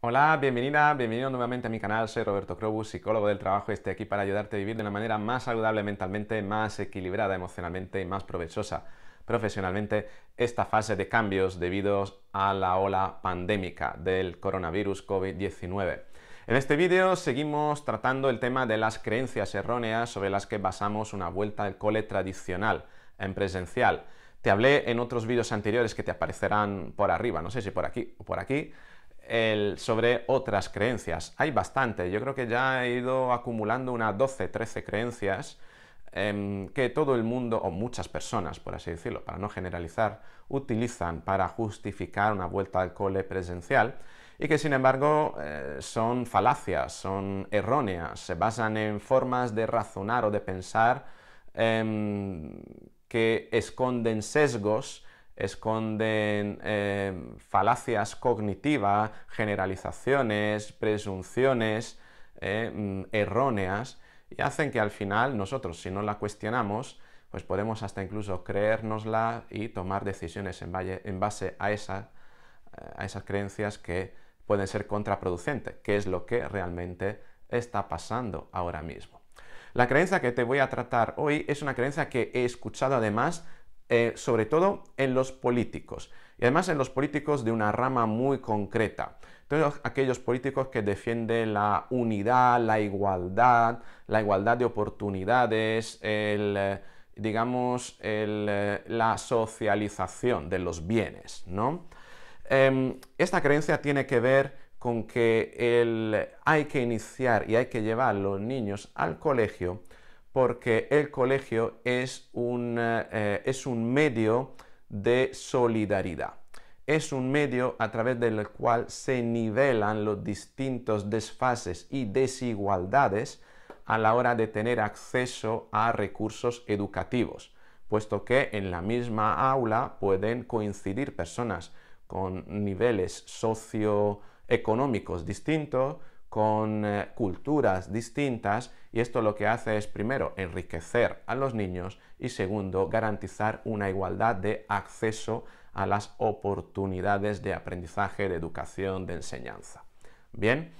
Hola, bienvenida, bienvenido nuevamente a mi canal. Soy Roberto Crobus, psicólogo del trabajo y estoy aquí para ayudarte a vivir de una manera más saludable mentalmente, más equilibrada emocionalmente y más provechosa profesionalmente esta fase de cambios debido a la ola pandémica del coronavirus COVID-19. En este vídeo seguimos tratando el tema de las creencias erróneas sobre las que basamos una vuelta al cole tradicional, en presencial. Te hablé en otros vídeos anteriores que te aparecerán por arriba, no sé si por aquí o por aquí, sobre otras creencias. Hay bastante, yo creo que ya he ido acumulando unas 12, 13 creencias em, que todo el mundo, o muchas personas, por así decirlo, para no generalizar, utilizan para justificar una vuelta al cole presencial y que sin embargo eh, son falacias, son erróneas, se basan en formas de razonar o de pensar em, que esconden sesgos esconden eh, falacias cognitivas, generalizaciones, presunciones eh, mm, erróneas y hacen que al final nosotros, si no la cuestionamos, pues podemos hasta incluso creérnosla y tomar decisiones en, base a, eh, a esas creencias que pueden ser contraproducentes, que es lo que realmente está pasando ahora mismo. La creencia que te voy a tratar hoy es una creencia que he escuchado además eh, sobre todo en los políticos, y además en los políticos de una rama muy concreta. todos aquellos políticos que defienden la unidad, la igualdad, la igualdad de oportunidades, el, eh, digamos, eh, la socialización de los bienes, ¿no? Em, esta creencia tiene que ver con que hay que iniciar y hay que llevar a los niños al colegio porque el colegio eh, es un, medio de solidaridad. Es un medio a través del cual se nivelan los distintos desfases y desigualdades a la hora de tener acceso a recursos educativos, puesto que en la misma aula pueden coincidir personas con niveles socioeconómicos distintos, con eh, culturas distintas y esto lo que hace es primero enriquecer a los niños y segundo garantizar una igualdad de acceso a las oportunidades de aprendizaje, de educación, de enseñanza. Bien,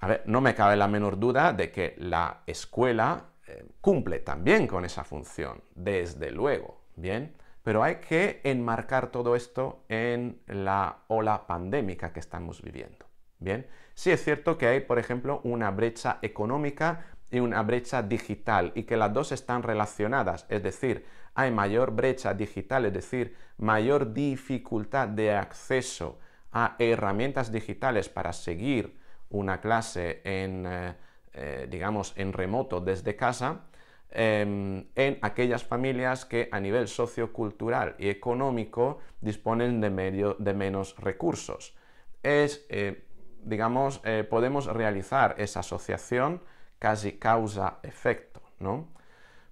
a ver, no me cabe la menor duda de que la escuela eh, cumple también con esa función, desde luego, bien, pero hay que enmarcar todo esto en la ola pandémica que estamos viviendo. Bien, sí es cierto que hay, por ejemplo, una brecha económica y una brecha digital y que las dos están relacionadas, es decir, hay mayor brecha digital, es decir, mayor dificultad de acceso a herramientas digitales para seguir una clase en, eh, eh, digamos, en remoto desde casa, em, en aquellas familias que a nivel sociocultural y económico disponen de, medio, de menos recursos. Es eh, digamos, eh, podemos realizar esa asociación casi causa-efecto, ¿no?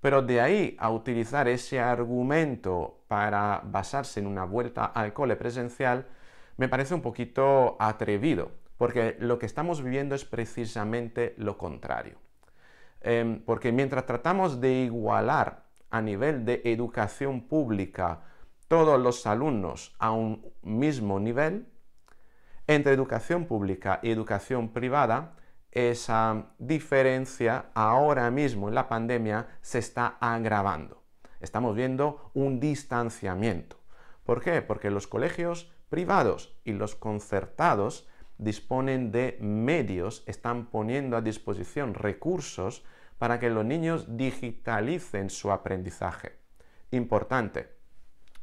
Pero de ahí a utilizar ese argumento para basarse en una vuelta al cole presencial, me parece un poquito atrevido, porque lo que estamos viviendo es precisamente lo contrario. Em, porque mientras tratamos de igualar a nivel de educación pública todos los alumnos a un mismo nivel, entre educación pública y educación privada, esa diferencia ahora mismo en la pandemia se está agravando. Estamos viendo un distanciamiento. ¿Por qué? Porque los colegios privados y los concertados disponen de medios, están poniendo a disposición recursos para que los niños digitalicen su aprendizaje. Importante,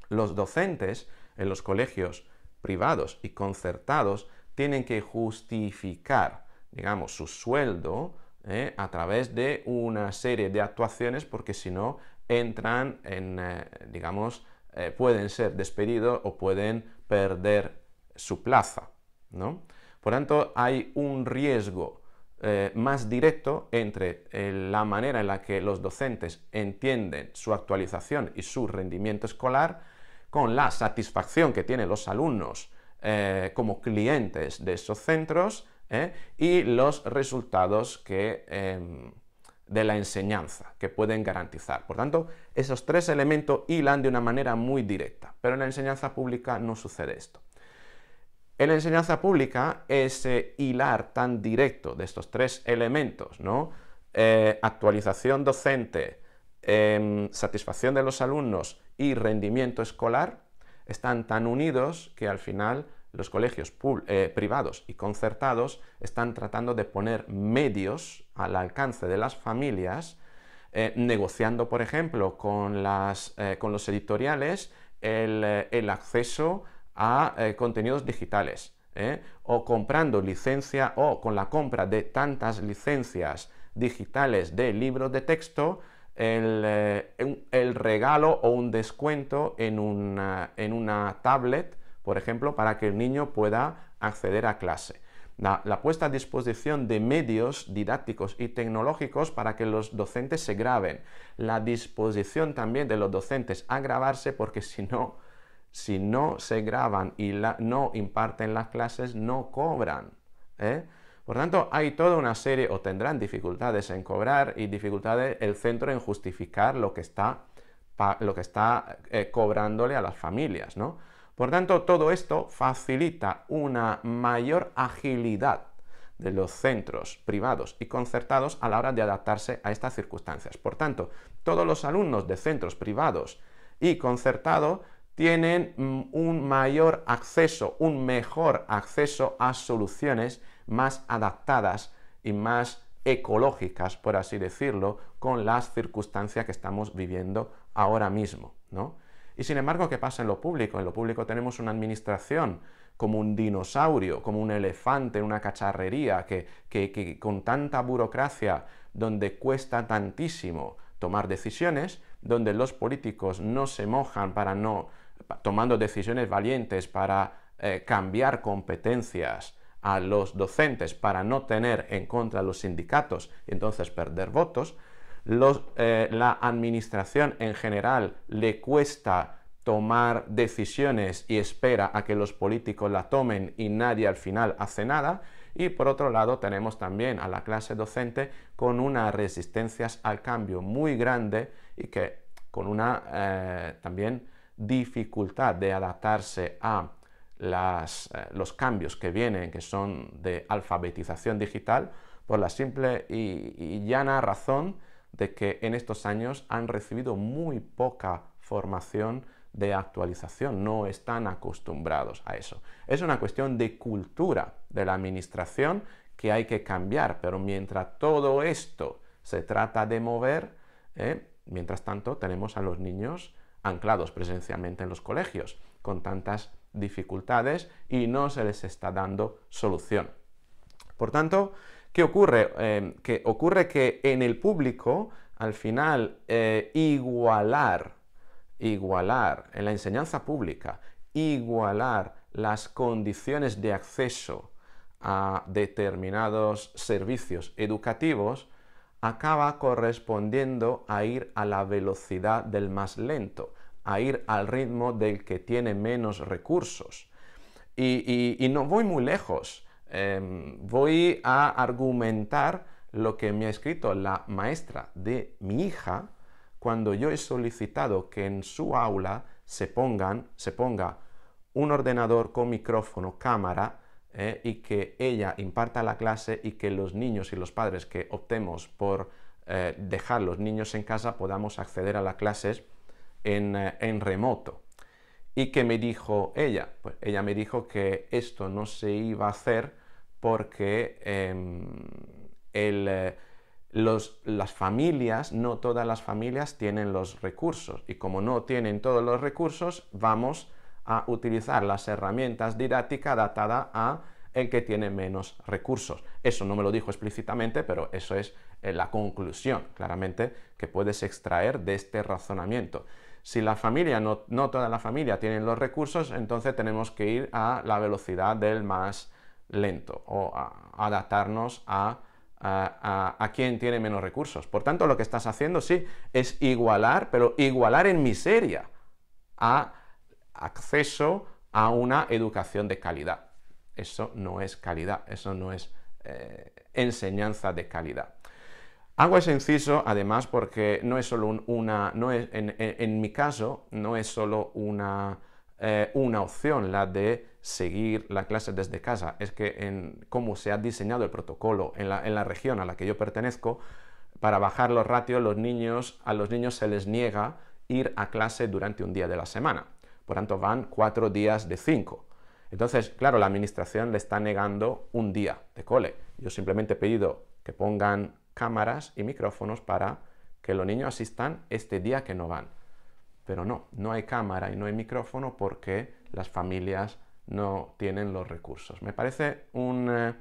los docentes en los colegios privados y concertados tienen que justificar, digamos, su sueldo eh, a través de una serie de actuaciones porque si no entran en, eh, digamos, eh, pueden ser despedidos o pueden perder su plaza, ¿no? Por tanto, hay un riesgo más directo entre la manera en la que los docentes entienden su actualización y su rendimiento escolar con la satisfacción que tienen los alumnos eh, como clientes de esos centros eh, y los resultados em, de la enseñanza que pueden garantizar. Por tanto, esos tres elementos hilan de una manera muy directa, pero en la enseñanza pública no sucede esto. En la enseñanza pública, ese hilar tan directo de estos tres elementos, ¿no? Eh, actualización docente, satisfacción de los alumnos y rendimiento escolar están tan unidos que al final los colegios eh, privados y concertados están tratando de poner medios al alcance de las familias, eh, negociando, por ejemplo, con, eh, los editoriales el acceso a contenidos digitales, o comprando licencia o con la compra de tantas licencias digitales de libros de texto, eh, el, regalo o un descuento en una, tablet, por ejemplo, para que el niño pueda acceder a clase. La, puesta a disposición de medios didácticos y tecnológicos para que los docentes se graben, la disposición también de los docentes a grabarse porque si no, si no se graban y no imparten las clases, no cobran. ¿eh? Por tanto, hay toda una serie, o tendrán dificultades en cobrar y dificultades el centro en justificar lo que está, eh, cobrándole a las familias, ¿no? Por tanto, todo esto facilita una mayor agilidad de los centros privados y concertados a la hora de adaptarse a estas circunstancias. Por tanto, todos los alumnos de centros privados y concertados tienen mm, un mayor acceso, un mejor acceso a soluciones más adaptadas y más ecológicas, por así decirlo, con las circunstancias que estamos viviendo ahora mismo, ¿no? Y sin embargo, ¿qué pasa en lo público? En lo público tenemos una administración como un dinosaurio, como un elefante en una cacharrería, que, con tanta burocracia, donde cuesta tantísimo tomar decisiones, donde los políticos no se mojan para no, tomando decisiones valientes para eh, cambiar competencias, a los docentes para no tener en contra los sindicatos y entonces perder votos, eh, la administración en general le cuesta tomar decisiones y espera a que los políticos la tomen y nadie al final hace nada. Y por otro lado tenemos también a la clase docente con unas resistencias al cambio muy grande y que con una eh, también dificultad de adaptarse a eh, los cambios que vienen, que son de alfabetización digital, por la simple y, llana razón de que en estos años han recibido muy poca formación de actualización, no están acostumbrados a eso. Es una cuestión de cultura de la administración que hay que cambiar, pero mientras todo esto se trata de mover, ¿eh? mientras tanto tenemos a los niños anclados presencialmente en los colegios, con tantas dificultades y no se les está dando solución. Por tanto, ¿qué ocurre? Em, que ocurre que en el público, al final, eh, igualar, igualar en la enseñanza pública, igualar las condiciones de acceso a determinados servicios educativos acaba correspondiendo a ir a la velocidad del más lento a ir al ritmo del que tiene menos recursos. Y, no voy muy lejos, em, voy a argumentar lo que me ha escrito la maestra de mi hija cuando yo he solicitado que en su aula se, pongan, se ponga un ordenador con micrófono, cámara, eh, y que ella imparta la clase y que los niños y los padres que optemos por eh, dejar los niños en casa podamos acceder a las clases eh, en, remoto. ¿Y qué me dijo ella? Pues ella me dijo que esto no se iba a hacer porque em, eh, las familias, no todas las familias tienen los recursos y como no tienen todos los recursos, vamos a utilizar las herramientas didácticas adaptadas a el que tiene menos recursos. Eso no me lo dijo explícitamente, pero eso es eh, la conclusión, claramente, que puedes extraer de este razonamiento. Si la familia, no, toda la familia tiene los recursos, entonces tenemos que ir a la velocidad del más lento o adaptarnos a, quien tiene menos recursos. Por tanto, lo que estás haciendo sí es igualar, pero igualar en miseria a acceso a una educación de calidad. Eso no es calidad, eso no es eh, enseñanza de calidad. Hago ese inciso además porque no es solo una, no es, en, mi caso, no es solo una, eh, una opción la de seguir la clase desde casa, es que en cómo se ha diseñado el protocolo en la, región a la que yo pertenezco, para bajar los ratios, los niños, a los niños se les niega ir a clase durante un día de la semana. Por tanto, van cuatro días de cinco. Entonces, claro, la administración le está negando un día de cole. Yo simplemente he pedido que pongan cámaras y micrófonos para que los niños asistan este día que no van. Pero no, no hay cámara y no hay micrófono porque las familias no tienen los recursos. Me parece eh,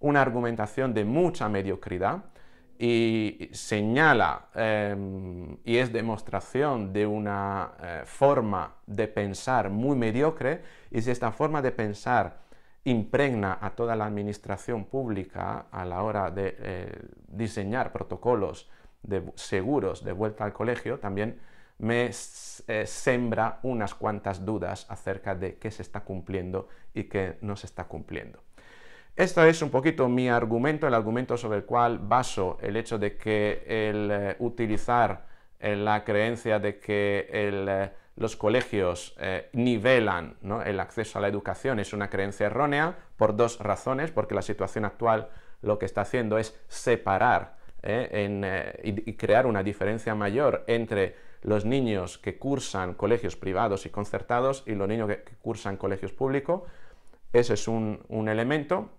una argumentación de mucha mediocridad y señala em, y es demostración de una eh, forma de pensar muy mediocre y si esta forma de pensar impregna a toda la administración pública a la hora de eh, diseñar protocolos de seguros de vuelta al colegio, también me eh, sembra unas cuantas dudas acerca de qué se está cumpliendo y qué no se está cumpliendo. Esto es un poquito mi argumento, el argumento sobre el cual baso el hecho de que el eh, utilizar la creencia de que el los colegios eh, nivelan el acceso a la educación es una creencia errónea por dos razones, porque la situación actual lo que está haciendo es separar eh, eh, y, crear una diferencia mayor entre los niños que cursan colegios privados y concertados y los niños que, cursan colegios públicos. Ese es un elemento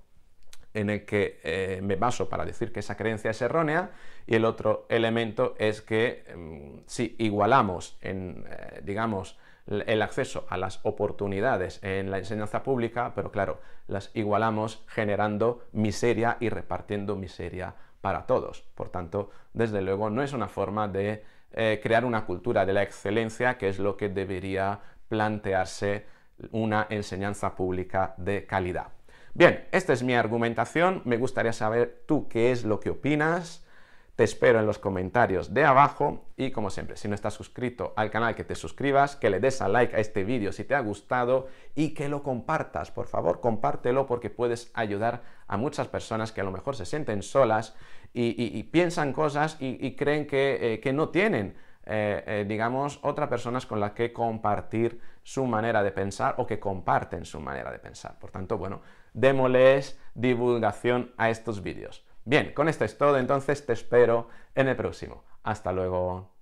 en el que eh, me baso para decir que esa creencia es errónea, y el otro elemento es que em, si igualamos en, eh, digamos, el acceso a las oportunidades en la enseñanza pública, pero claro, las igualamos generando miseria y repartiendo miseria para todos. Por tanto, desde luego no es una forma de eh, crear una cultura de la excelencia, que es lo que debería plantearse una enseñanza pública de calidad. Bien, esta es mi argumentación, me gustaría saber tú qué es lo que opinas, te espero en los comentarios de abajo y como siempre, si no estás suscrito al canal, que te suscribas, que le des a like a este vídeo si te ha gustado y que lo compartas, por favor, compártelo porque puedes ayudar a muchas personas que a lo mejor se sienten solas y, piensan cosas y, creen eh, que, no tienen, eh, eh, digamos, otra personas con la que compartir su manera de pensar o que comparten su manera de pensar. Por tanto, bueno, démosles divulgación a estos vídeos. Bien, con esto es todo, entonces te espero en el próximo. Hasta luego.